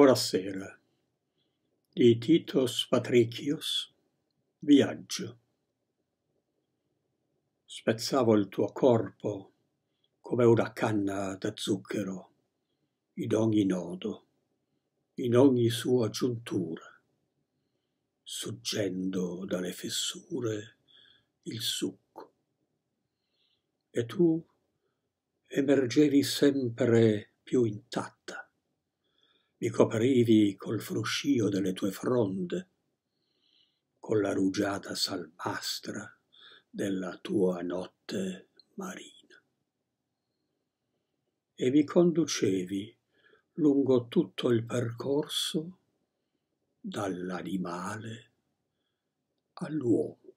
Ora sera di Titos Patricius Viaggio Spezzavo il tuo corpo come una canna da zucchero in ogni nodo, in ogni sua giuntura, suggendo dalle fessure il succo. E tu emergevi sempre più intatta mi coprivi col fruscio delle tue fronde, con la rugiada salpastra della tua notte marina. E mi conducevi lungo tutto il percorso dall'animale all'uomo.